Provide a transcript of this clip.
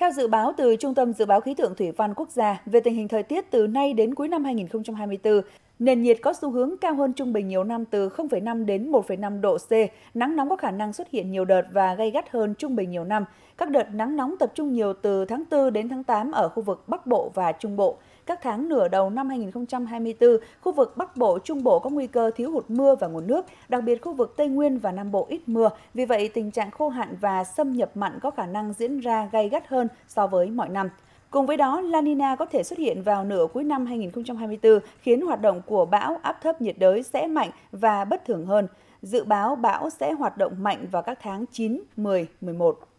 Theo dự báo từ Trung tâm Dự báo Khí tượng Thủy văn Quốc gia, về tình hình thời tiết từ nay đến cuối năm 2024, Nền nhiệt có xu hướng cao hơn trung bình nhiều năm từ 0,5 đến 1,5 độ C. Nắng nóng có khả năng xuất hiện nhiều đợt và gây gắt hơn trung bình nhiều năm. Các đợt nắng nóng tập trung nhiều từ tháng 4 đến tháng 8 ở khu vực Bắc Bộ và Trung Bộ. Các tháng nửa đầu năm 2024, khu vực Bắc Bộ, Trung Bộ có nguy cơ thiếu hụt mưa và nguồn nước, đặc biệt khu vực Tây Nguyên và Nam Bộ ít mưa. Vì vậy, tình trạng khô hạn và xâm nhập mặn có khả năng diễn ra gây gắt hơn so với mọi năm. Cùng với đó, La Nina có thể xuất hiện vào nửa cuối năm 2024, khiến hoạt động của bão áp thấp nhiệt đới sẽ mạnh và bất thường hơn. Dự báo bão sẽ hoạt động mạnh vào các tháng 9, 10, 11.